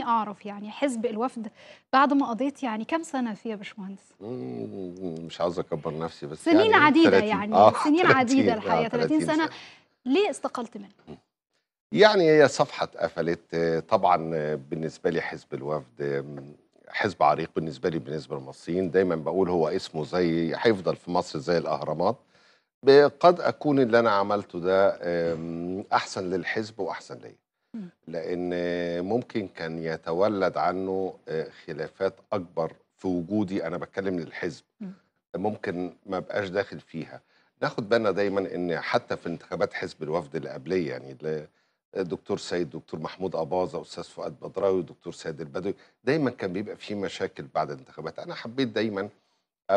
اعرف يعني حزب الوفد بعد ما قضيت يعني كم سنه فيه يا باشمهندس مش عاوز اكبر نفسي بس سنين يعني عديده 30. يعني آه سنين 30. عديده آه، الحقيقه آه 30 سنة. سنه ليه استقلت منه يعني هي صفحه اتقفلت طبعا بالنسبه لي حزب الوفد حزب عريق بالنسبه لي بالنسبه للمصريين دايما بقول هو اسمه زي هيفضل في مصر زي الاهرامات قد اكون اللي انا عملته ده احسن للحزب واحسن ليا لأن ممكن كان يتولد عنه آه، خلافات أكبر في وجودي أنا بتكلم للحزب ممكن ما بقاش داخل فيها ناخد بالنا دايما ان حتى في انتخابات حزب الوفد اللي قبليه يعني الدكتور آه، سيد دكتور محمود اباظه استاذ فؤاد بدراوي دكتور سيد البدوي دايما كان بيبقى في مشاكل بعد الانتخابات انا حبيت دايما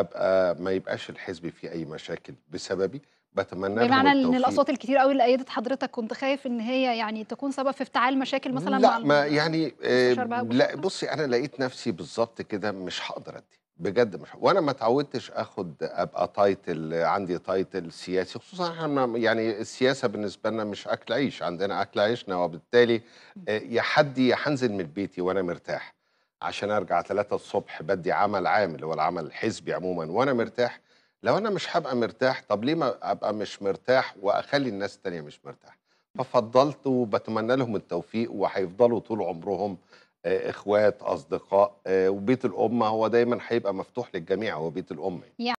ابقى ما يبقاش الحزب فيه اي مشاكل بسببي بتمنى بمعنى ان الاصوات الكتير قوي اللي ايدت حضرتك كنت خايف ان هي يعني تكون سبب في افتعال مشاكل مثلا لا مع ما يعني آه لا بصي انا لقيت نفسي بالظبط كده مش هقدر ادي بجد مش وانا ما اتعودتش اخد ابقى تايتل عندي تايتل سياسي خصوصا احنا يعني السياسه بالنسبه لنا مش اكل عيش عندنا اكل عيشنا وبالتالي آه، يا حد يا هنزل من بيتي وانا مرتاح عشان ارجع 3 الصبح بدي عمل عام اللي هو العمل الحزبي عموما وانا مرتاح لو انا مش هبقى مرتاح طب ليه ما ابقى مش مرتاح واخلي الناس التانيه مش مرتاح ففضلت وبتمنى لهم التوفيق وهيفضلوا طول عمرهم آه، اخوات اصدقاء آه، وبيت الامه هو دايما هيبقى مفتوح للجميع هو بيت الامه يعني.